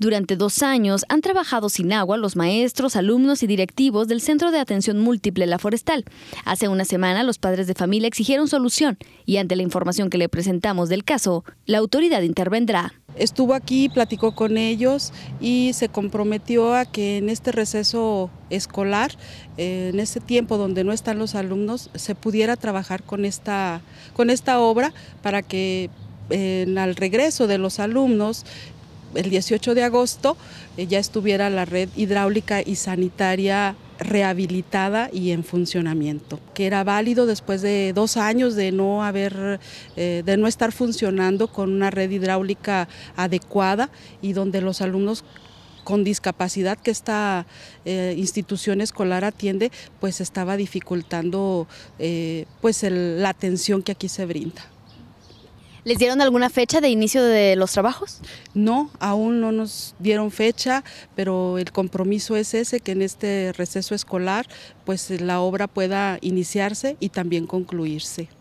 Durante dos años han trabajado sin agua los maestros, alumnos y directivos del Centro de Atención Múltiple La Forestal. Hace una semana los padres de familia exigieron solución y ante la información que le presentamos del caso, la autoridad intervendrá. Estuvo aquí, platicó con ellos y se comprometió a que en este receso escolar, eh, en este tiempo donde no están los alumnos, se pudiera trabajar con esta, con esta obra para que eh, al regreso de los alumnos el 18 de agosto eh, ya estuviera la red hidráulica y sanitaria rehabilitada y en funcionamiento, que era válido después de dos años de no haber, eh, de no estar funcionando con una red hidráulica adecuada y donde los alumnos con discapacidad que esta eh, institución escolar atiende, pues estaba dificultando pues la atención que aquí se brinda. ¿Les dieron alguna fecha de inicio de los trabajos? No, aún no nos dieron fecha, pero el compromiso es ese, que en este receso escolar pues la obra pueda iniciarse y también concluirse.